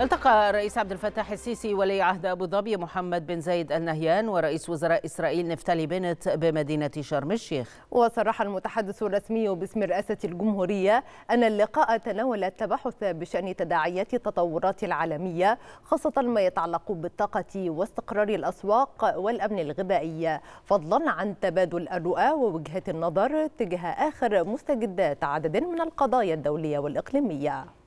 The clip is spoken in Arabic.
التقى الرئيس عبد الفتاح السيسي ولي عهد ابو ظبي محمد بن زايد النهيان ورئيس وزراء اسرائيل نفتالي بنت بمدينه شرم الشيخ. وصرح المتحدث الرسمي باسم رئاسه الجمهوريه ان اللقاء تناول التباحث بشان تداعيات التطورات العالميه خاصه ما يتعلق بالطاقه واستقرار الاسواق والامن الغذائي فضلا عن تبادل الرؤى ووجهات النظر تجاه اخر مستجدات عدد من القضايا الدوليه والاقليميه.